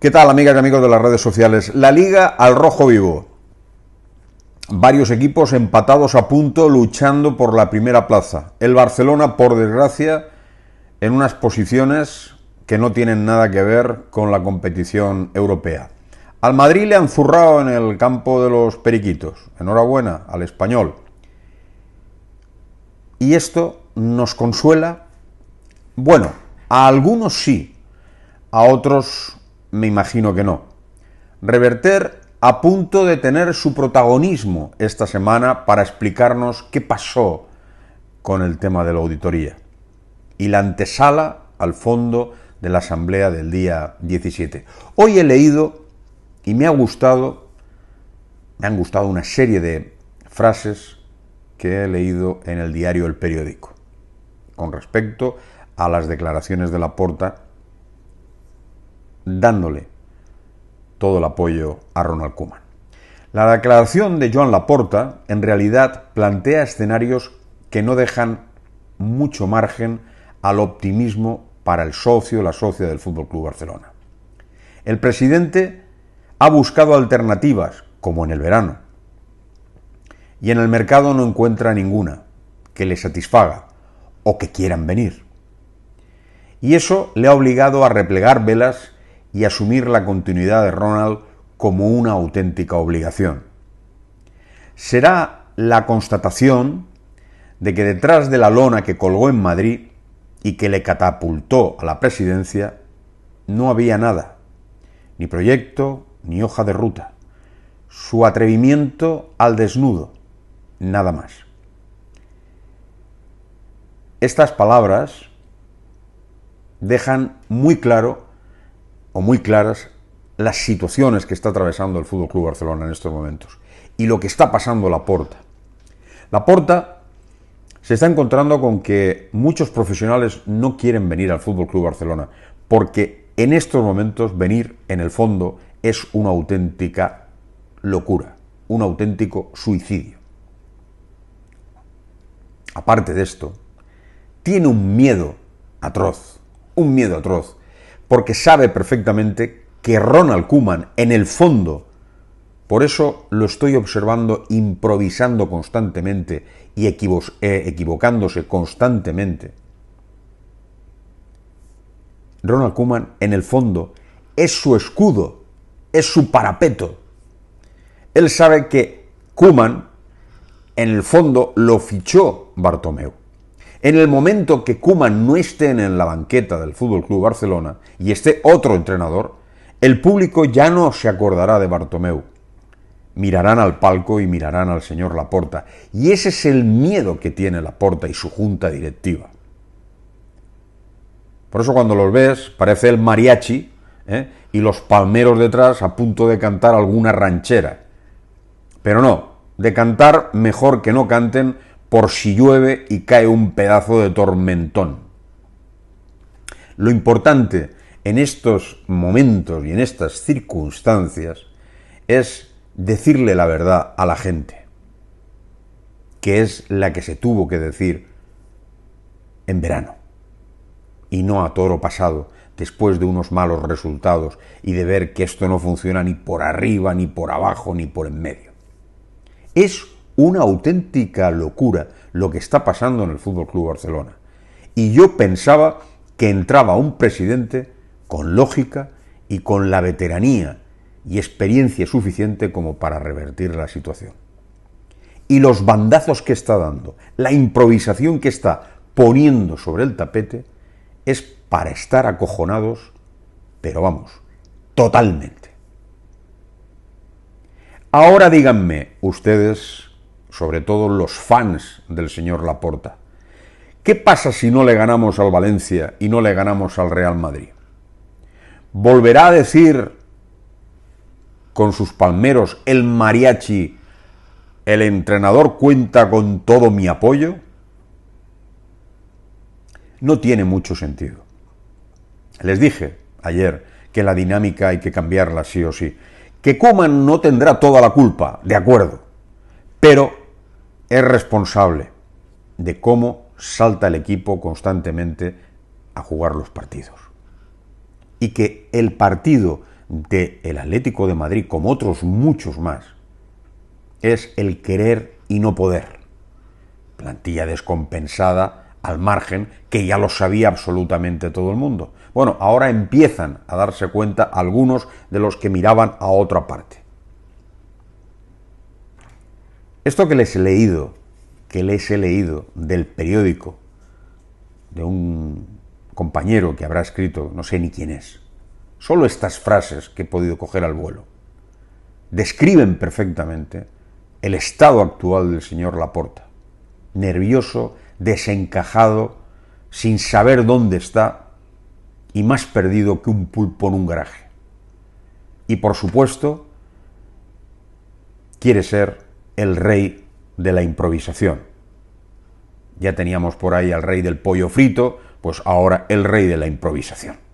¿Qué tal, amigas y amigos de las redes sociales? La liga al rojo vivo. Varios equipos empatados a punto luchando por la primera plaza. El Barcelona, por desgracia, en unas posiciones que no tienen nada que ver con la competición europea. Al Madrid le han zurrado en el campo de los Periquitos. Enhorabuena al español. ¿Y esto nos consuela? Bueno, a algunos sí, a otros me imagino que no. Reverter a punto de tener su protagonismo esta semana para explicarnos qué pasó con el tema de la auditoría y la antesala al fondo de la asamblea del día 17. Hoy he leído y me ha gustado, me han gustado una serie de frases que he leído en el diario El Periódico con respecto a las declaraciones de la porta dándole todo el apoyo a Ronald Koeman. La declaración de Joan Laporta en realidad plantea escenarios que no dejan mucho margen al optimismo para el socio, la socia del Fútbol Club Barcelona. El presidente ha buscado alternativas, como en el verano, y en el mercado no encuentra ninguna que le satisfaga o que quieran venir. Y eso le ha obligado a replegar velas y asumir la continuidad de Ronald como una auténtica obligación. Será la constatación de que detrás de la lona que colgó en Madrid y que le catapultó a la presidencia, no había nada, ni proyecto, ni hoja de ruta, su atrevimiento al desnudo, nada más. Estas palabras dejan muy claro o muy claras las situaciones que está atravesando el Fútbol Club Barcelona en estos momentos y lo que está pasando la Porta. La Porta se está encontrando con que muchos profesionales no quieren venir al Fútbol Club Barcelona porque en estos momentos venir en el fondo es una auténtica locura, un auténtico suicidio. Aparte de esto, tiene un miedo atroz, un miedo atroz porque sabe perfectamente que Ronald Kuman, en el fondo, por eso lo estoy observando improvisando constantemente y eh, equivocándose constantemente. Ronald Kuman, en el fondo, es su escudo, es su parapeto. Él sabe que Kuman, en el fondo, lo fichó Bartomeu. En el momento que Kuman no esté en la banqueta del Fútbol Club Barcelona y esté otro entrenador, el público ya no se acordará de Bartomeu. Mirarán al palco y mirarán al señor Laporta. Y ese es el miedo que tiene Laporta y su junta directiva. Por eso cuando los ves parece el mariachi ¿eh? y los palmeros detrás a punto de cantar alguna ranchera. Pero no, de cantar mejor que no canten por si llueve y cae un pedazo de tormentón. Lo importante en estos momentos y en estas circunstancias es decirle la verdad a la gente, que es la que se tuvo que decir en verano, y no a toro pasado, después de unos malos resultados y de ver que esto no funciona ni por arriba, ni por abajo, ni por en medio. Es una auténtica locura lo que está pasando en el Fútbol Club Barcelona. Y yo pensaba que entraba un presidente con lógica y con la veteranía y experiencia suficiente como para revertir la situación. Y los bandazos que está dando, la improvisación que está poniendo sobre el tapete, es para estar acojonados, pero vamos, totalmente. Ahora díganme ustedes sobre todo los fans del señor Laporta. ¿Qué pasa si no le ganamos al Valencia y no le ganamos al Real Madrid? ¿Volverá a decir con sus palmeros el mariachi, el entrenador cuenta con todo mi apoyo? No tiene mucho sentido. Les dije ayer que la dinámica hay que cambiarla sí o sí. Que Coman no tendrá toda la culpa, de acuerdo, pero es responsable de cómo salta el equipo constantemente a jugar los partidos. Y que el partido del Atlético de Madrid, como otros muchos más, es el querer y no poder. Plantilla descompensada al margen, que ya lo sabía absolutamente todo el mundo. Bueno, ahora empiezan a darse cuenta algunos de los que miraban a otra parte. Esto que les he leído, que les he leído del periódico de un compañero que habrá escrito, no sé ni quién es, solo estas frases que he podido coger al vuelo, describen perfectamente el estado actual del señor Laporta. Nervioso, desencajado, sin saber dónde está y más perdido que un pulpo en un garaje. Y por supuesto, quiere ser el rey de la improvisación. Ya teníamos por ahí al rey del pollo frito, pues ahora el rey de la improvisación.